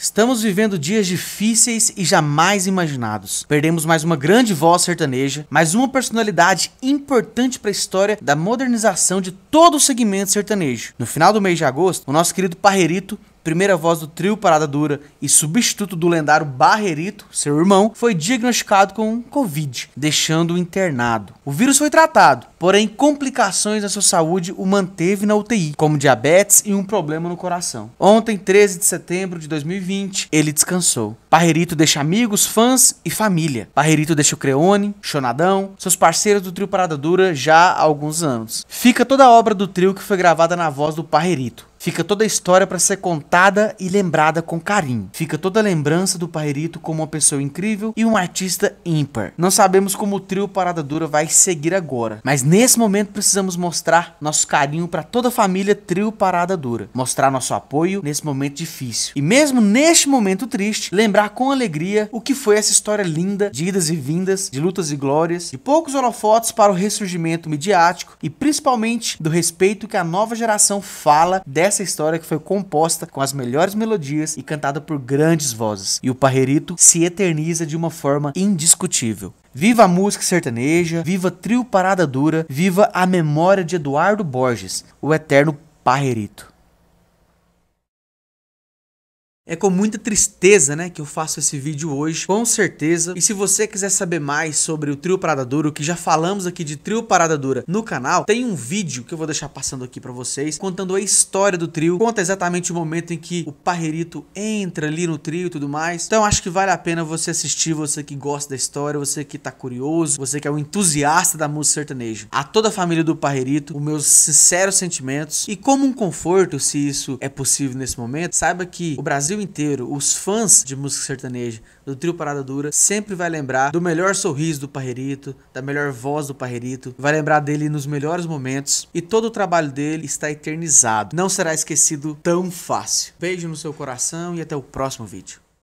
Estamos vivendo dias difíceis e jamais imaginados. Perdemos mais uma grande voz sertaneja, mais uma personalidade importante para a história da modernização de todo o segmento sertanejo. No final do mês de agosto, o nosso querido Parrerito primeira voz do trio Parada Dura e substituto do lendário Barrerito, seu irmão, foi diagnosticado com Covid, deixando-o internado. O vírus foi tratado, porém complicações na sua saúde o manteve na UTI, como diabetes e um problema no coração. Ontem, 13 de setembro de 2020, ele descansou. Barrerito deixa amigos, fãs e família. Barrerito deixa o Creone, Chonadão, seus parceiros do trio Parada Dura já há alguns anos. Fica toda a obra do trio que foi gravada na voz do Parrerito. Fica toda a história para ser contada e lembrada com carinho. Fica toda a lembrança do Paerito como uma pessoa incrível e um artista ímpar. Não sabemos como o trio Parada Dura vai seguir agora, mas nesse momento precisamos mostrar nosso carinho para toda a família Trio Parada Dura, mostrar nosso apoio nesse momento difícil. E mesmo neste momento triste, lembrar com alegria o que foi essa história linda de idas e vindas, de lutas e glórias, de poucos holofotes para o ressurgimento midiático e principalmente do respeito que a nova geração fala dessa essa história que foi composta com as melhores melodias e cantada por grandes vozes. E o Parrerito se eterniza de uma forma indiscutível. Viva a música sertaneja, viva Trio Parada Dura, viva a memória de Eduardo Borges, o eterno Parrerito. É com muita tristeza, né, que eu faço esse vídeo hoje, com certeza. E se você quiser saber mais sobre o trio Parada Dura, o que já falamos aqui de trio Parada Dura no canal, tem um vídeo que eu vou deixar passando aqui para vocês, contando a história do trio, conta exatamente o momento em que o Parrerito entra ali no trio e tudo mais. Então acho que vale a pena você assistir, você que gosta da história, você que tá curioso, você que é um entusiasta da música sertaneja. A toda a família do Parrerito, os meus sinceros sentimentos e como um conforto, se isso é possível nesse momento, saiba que o Brasil Brasil inteiro, os fãs de música sertaneja do trio Parada Dura sempre vai lembrar do melhor sorriso do Parreirito, da melhor voz do Parreirito, vai lembrar dele nos melhores momentos e todo o trabalho dele está eternizado. Não será esquecido tão fácil. Beijo no seu coração e até o próximo vídeo.